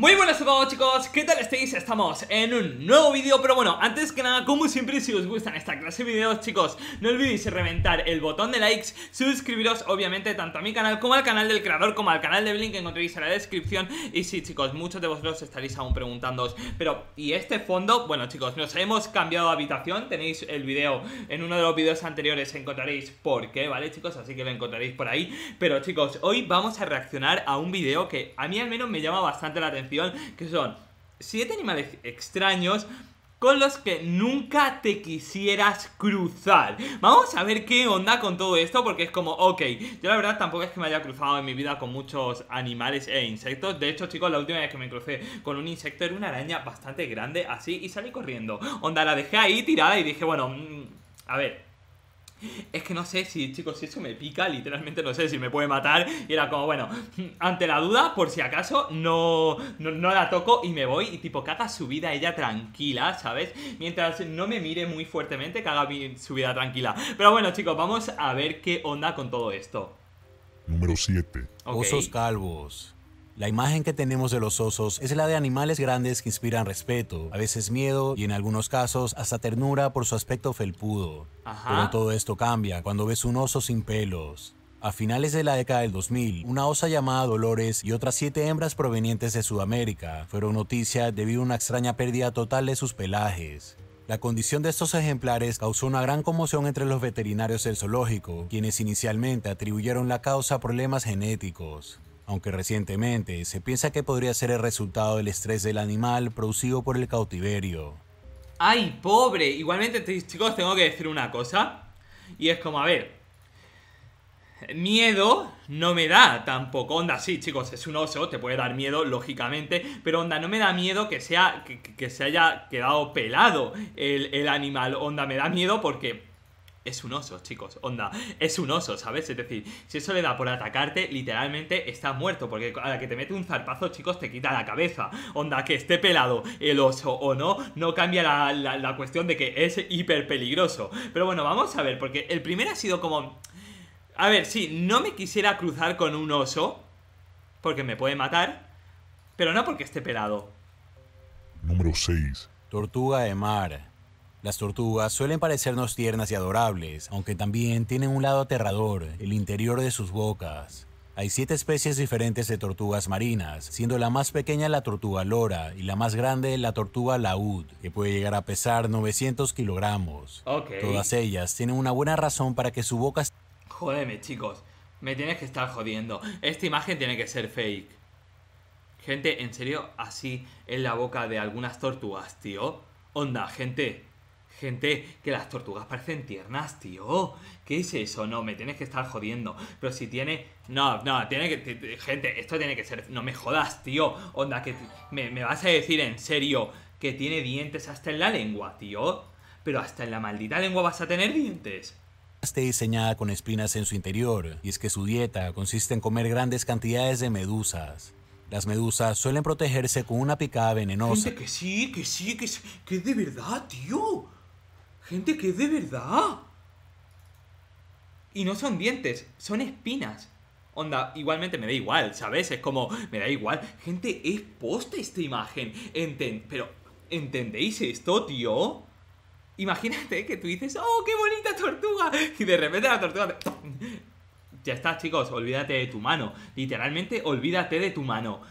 Muy buenas a todos chicos, ¿qué tal estáis? Estamos en un nuevo vídeo, pero bueno, antes que nada, como siempre, si os gustan esta clase de vídeos chicos, no olvidéis reventar el botón de likes, suscribiros obviamente tanto a mi canal como al canal del creador, como al canal de Blink que encontraréis en la descripción, y sí chicos, muchos de vosotros estaréis aún preguntándoos, pero ¿y este fondo? Bueno chicos, nos hemos cambiado de habitación, tenéis el vídeo, en uno de los vídeos anteriores encontraréis por qué, ¿vale chicos? Así que lo encontraréis por ahí, pero chicos, hoy vamos a reaccionar a un vídeo que a mí al menos me llama bastante la atención que son siete animales extraños con los que nunca te quisieras cruzar. Vamos a ver qué onda con todo esto, porque es como, ok, yo la verdad tampoco es que me haya cruzado en mi vida con muchos animales e insectos. De hecho, chicos, la última vez que me crucé con un insecto era una araña bastante grande, así, y salí corriendo. Onda, la dejé ahí tirada y dije, bueno, mm, a ver, es que no sé si, chicos, si eso me pica, literalmente no sé si me puede matar. Y era como, bueno, ante la duda, por si acaso, no, no, la toco y me voy. Y tipo, que su vida ella tranquila, ¿sabes? Mientras no me mire muy fuertemente, que haga su vida tranquila. Pero bueno, chicos, vamos a ver qué onda con todo esto. Número 7. Osos calvos. La imagen que tenemos de los osos es la de animales grandes que inspiran respeto, a veces miedo y en algunos casos hasta ternura por su aspecto felpudo. Pero todo esto cambia cuando ves un oso sin pelos. A finales de la década del 2000, una osa llamada Dolores y otras siete hembras provenientes de Sudamérica fueron noticia debido a una extraña pérdida total de sus pelajes. La condición de estos ejemplares causó una gran conmoción entre los veterinarios del zoológico, quienes inicialmente atribuyeron la causa a problemas genéticos aunque recientemente se piensa que podría ser el resultado del estrés del animal producido por el cautiverio. ¡Ay, pobre! Igualmente, chicos, tengo que decir una cosa. Y es como, a ver. Miedo no me da tampoco. Onda, sí, chicos, es un oso, te puede dar miedo, lógicamente. Pero onda, no me da miedo que sea. que, se haya quedado pelado el, el animal. Onda, me da miedo porque es un oso, chicos, onda, es un oso, ¿sabes? Es decir, si eso le da por atacarte, literalmente está muerto, porque a la que te mete un zarpazo, chicos, te quita la cabeza. Onda, que esté pelado el oso o no, no cambia la, la cuestión de que es hiper peligroso. Pero bueno, vamos a ver, porque el primero ha sido como... A ver, sí, no me quisiera cruzar con un oso, porque me puede matar, pero no porque esté pelado. Número 6. Tortuga de mar. Las tortugas suelen parecernos tiernas y adorables, aunque también tienen un lado aterrador, el interior de sus bocas. Hay siete especies diferentes de tortugas marinas, siendo la más pequeña la tortuga lora y la más grande la tortuga laúd, que puede llegar a pesar 900 kilogramos. Todas ellas tienen una buena razón para que su boca... Jódeme, chicos. Me tienes que estar jodiendo. Esta imagen tiene que ser fake. Gente, en serio, así es la boca de algunas tortugas, tío. Onda, gente. Gente, que las tortugas parecen tiernas, tío. ¿Qué es eso? No, me tienes que estar jodiendo. Pero si tiene... No, no, tiene que... Gente, esto tiene que ser... No me jodas, tío. Onda, que... Me, vas a decir en serio que tiene dientes hasta en la lengua, tío. Pero hasta en la maldita lengua vas a tener dientes está diseñada con espinas en su interior, y es que su dieta consiste en comer grandes cantidades de medusas. Las medusas suelen protegerse con una picada venenosa. Gente, que sí, que sí, que es que de verdad, tío. Gente que es de verdad. Y no son dientes, son espinas. Onda, igualmente me da igual, ¿sabes? Es como, me da igual. Gente, es posta esta imagen. Enten, pero, ¿entendéis esto, tío? Imagínate que tú dices, ¡oh, qué bonita tortuga! Y de repente la tortuga Ya está, chicos, olvídate de tu mano. Literalmente, olvídate de tu mano.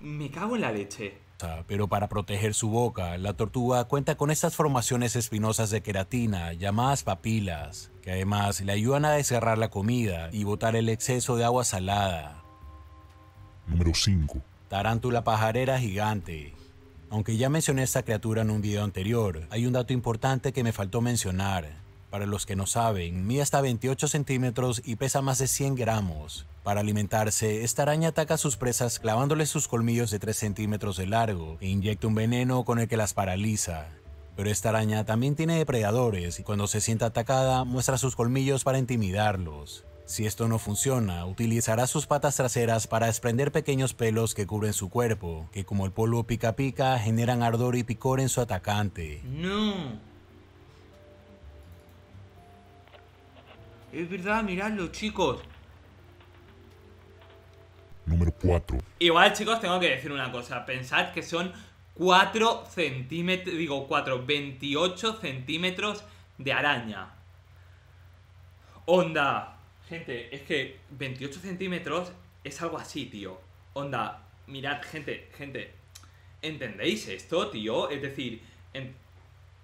Me cago en la leche pero para proteger su boca, la tortuga cuenta con estas formaciones espinosas de queratina llamadas papilas, que además le ayudan a desgarrar la comida y botar el exceso de agua salada. Número 5. Tarántula pajarera gigante. Aunque ya mencioné esta criatura en un video anterior, hay un dato importante que me faltó mencionar. Para los que no saben, mide hasta 28 centímetros y pesa más de 100 gramos. Para alimentarse, esta araña ataca a sus presas clavándoles sus colmillos de 3 centímetros de largo e inyecta un veneno con el que las paraliza. Pero esta araña también tiene depredadores y cuando se sienta atacada muestra sus colmillos para intimidarlos. Si esto no funciona, utilizará sus patas traseras para desprender pequeños pelos que cubren su cuerpo, que como el polvo pica pica generan ardor y picor en su atacante. No. Es verdad, miradlo, chicos. Número 4. Igual, chicos, tengo que decir una cosa. Pensad que son 4 centímetros, digo 4, 28 centímetros de araña. Onda, gente, es que 28 centímetros es algo así, tío. Onda, mirad, gente, gente, ¿entendéis esto, tío? Es decir,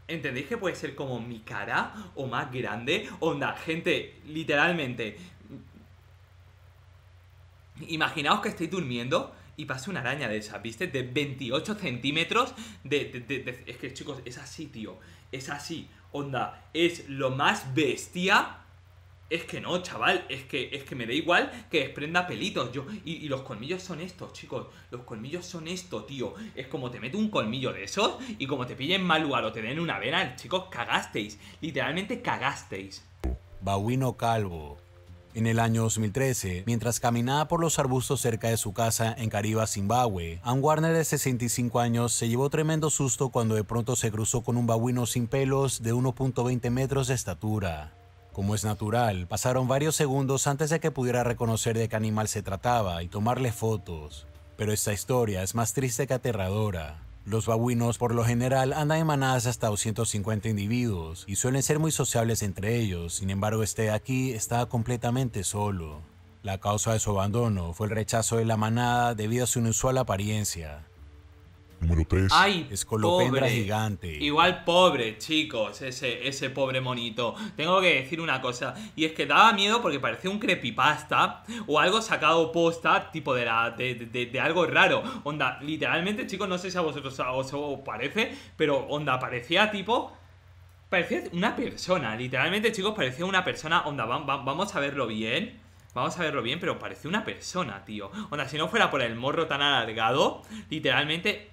¿Entendéis que puede ser como mi cara o más grande? Onda, gente, literalmente. Imaginaos que estoy durmiendo y pasa una araña de esa ¿viste? De 28 centímetros. de, es que, chicos, es así, tío. Es así. Onda, es lo más bestia es que no, chaval, es que, es que me da igual que desprenda pelitos. Yo, y, los colmillos son estos, chicos. Los colmillos son estos, tío. Es como te mete un colmillo de esos y como te pillen mal lugar o te den una vena, chicos, cagasteis. Literalmente cagasteis. Babuino Calvo. En el año 2013, mientras caminaba por los arbustos cerca de su casa en Cariba, Zimbabue, Ann Warner de 65 años se llevó tremendo susto cuando de pronto se cruzó con un babuino sin pelos de 1.20 metros de estatura. Como es natural, pasaron varios segundos antes de que pudiera reconocer de qué animal se trataba y tomarle fotos. Pero esta historia es más triste que aterradora. Los babuinos por lo general andan en manadas hasta 250 individuos y suelen ser muy sociables entre ellos, sin embargo este de aquí estaba completamente solo. La causa de su abandono fue el rechazo de la manada debido a su inusual apariencia, Número 3. Ay, Escolopendra pobre. gigante. Igual pobre, chicos, ese, ese pobre monito. Tengo que decir una cosa, y es que daba miedo porque parecía un creepypasta o algo sacado posta, tipo de, la, de, algo raro. Onda, literalmente, chicos, no sé si a vosotros os, parece, pero onda, parecía tipo parecía una persona, literalmente, chicos, parecía una persona. Onda, vamos a verlo bien. Vamos a verlo bien, pero parecía una persona, tío. Onda, si no fuera por el morro tan alargado, literalmente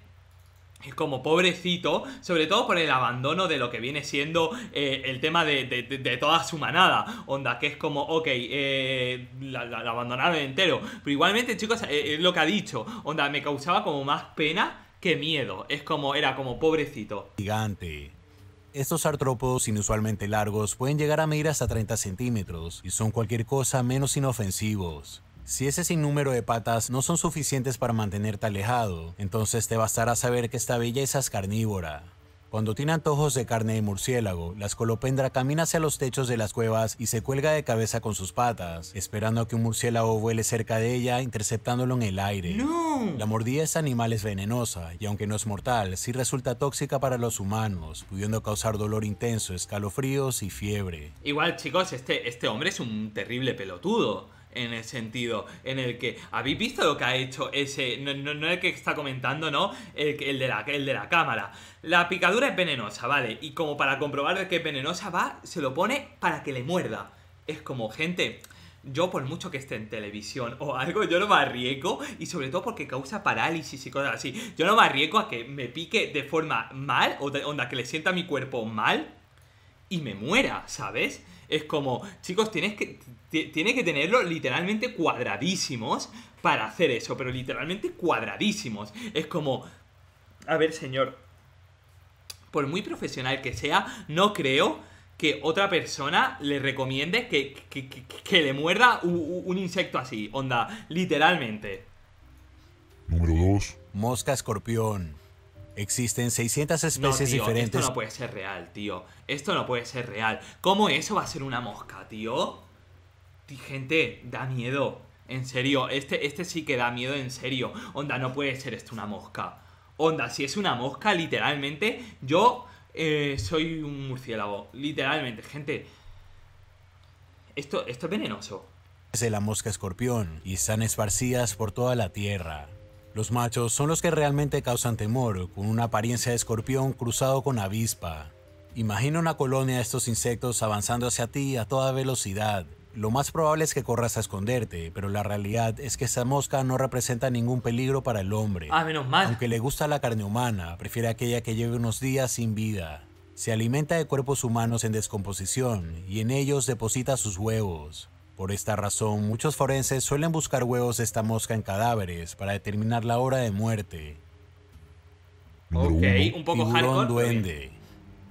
es como pobrecito, sobre todo por el abandono de lo que viene siendo eh, el tema de, toda su manada, onda, que es como, ok, eh, la, abandonaron entero, pero igualmente chicos, eh, lo que ha dicho, onda, me causaba como más pena que miedo, es como, era como pobrecito. Gigante. Estos artrópodos inusualmente largos pueden llegar a medir hasta 30 centímetros y son cualquier cosa menos inofensivos. Si ese sinnúmero de patas no son suficientes para mantenerte alejado, entonces te bastará saber que esta belleza es carnívora. Cuando tiene antojos de carne de murciélago, la escolopendra camina hacia los techos de las cuevas y se cuelga de cabeza con sus patas, esperando a que un murciélago vuele cerca de ella, interceptándolo en el aire. La mordida de este animal es venenosa, y aunque no es mortal, sí resulta tóxica para los humanos, pudiendo causar dolor intenso, escalofríos y fiebre. Igual, chicos, este, este hombre es un terrible pelotudo en el sentido en el que habéis visto lo que ha hecho ese no, el que está comentando no el, de la, de la cámara la picadura es venenosa vale y como para comprobar que es venenosa va se lo pone para que le muerda es como gente yo por mucho que esté en televisión o algo, yo no me arriesgo y sobre todo porque causa parálisis y cosas así. Yo no me arriesgo a que me pique de forma mal o onda que le sienta mi cuerpo mal y me muera, ¿sabes? Es como, chicos, tienes que, tiene que tenerlo literalmente cuadradísimos para hacer eso, pero literalmente cuadradísimos. Es como, a ver, señor, por muy profesional que sea, no creo que otra persona le recomiende que, le muerda un, un insecto así, onda, literalmente. Número 2. Mosca escorpión. Existen 600 especies diferentes. Esto no puede ser real, tío. Esto no puede ser real. ¿Cómo eso va a ser una mosca, tío? Gente, da miedo. En serio, este, este sí que da miedo, en serio. Onda, no puede ser esto una mosca. Onda, si es una mosca, literalmente, yo eh, soy un murciélago. Literalmente, gente. Esto, esto es venenoso. Es la mosca escorpión y están esparcidas por toda la tierra. Los machos son los que realmente causan temor, con una apariencia de escorpión cruzado con avispa. Imagina una colonia de estos insectos avanzando hacia ti a toda velocidad. Lo más probable es que corras a esconderte, pero la realidad es que esta mosca no representa ningún peligro para el hombre. Ah, menos Aunque le gusta la carne humana, prefiere aquella que lleve unos días sin vida. Se alimenta de cuerpos humanos en descomposición y en ellos deposita sus huevos. Por esta razón, muchos forenses suelen buscar huevos de esta mosca en cadáveres para determinar la hora de muerte. Ok, un poco tiburón duende.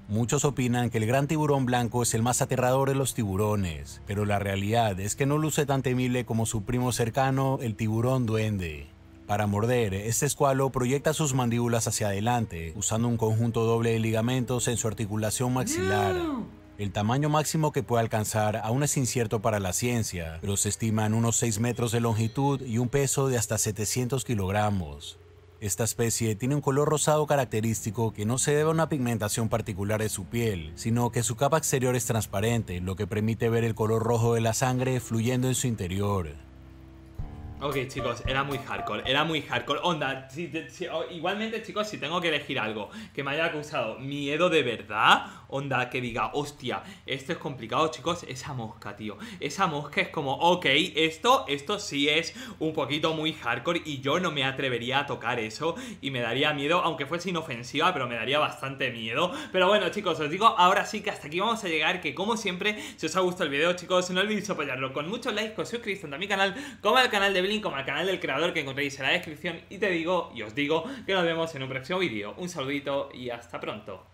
Muchos opinan que el gran tiburón blanco es el más aterrador de los tiburones, pero la realidad es que no luce tan temible como su primo cercano, el tiburón duende. Para morder, este escualo proyecta sus mandíbulas hacia adelante, usando un conjunto doble de ligamentos en su articulación maxilar. El tamaño máximo que puede alcanzar aún es incierto para la ciencia, pero se estima en unos 6 metros de longitud y un peso de hasta 700 kilogramos. Esta especie tiene un color rosado característico que no se debe a una pigmentación particular de su piel, sino que su capa exterior es transparente, lo que permite ver el color rojo de la sangre fluyendo en su interior. Ok, chicos, era muy hardcore, era muy hardcore. Onda, oh, igualmente, chicos, si tengo que elegir algo que me haya causado miedo de verdad, onda que diga, hostia, esto es complicado, chicos, esa mosca, tío. Esa mosca es como, ok, esto, esto sí es un poquito muy hardcore y yo no me atrevería a tocar eso y me daría miedo, aunque fuese inofensiva, pero me daría bastante miedo. Pero bueno, chicos, os digo, ahora sí que hasta aquí vamos a llegar, que como siempre, si os ha gustado el vídeo chicos, no olvidéis apoyarlo con muchos likes, con suscribirse a mi canal, como al canal de Blink, como al canal del creador que encontréis en la descripción. Y te digo, y os digo, que nos vemos en un próximo vídeo. Un saludito y hasta pronto.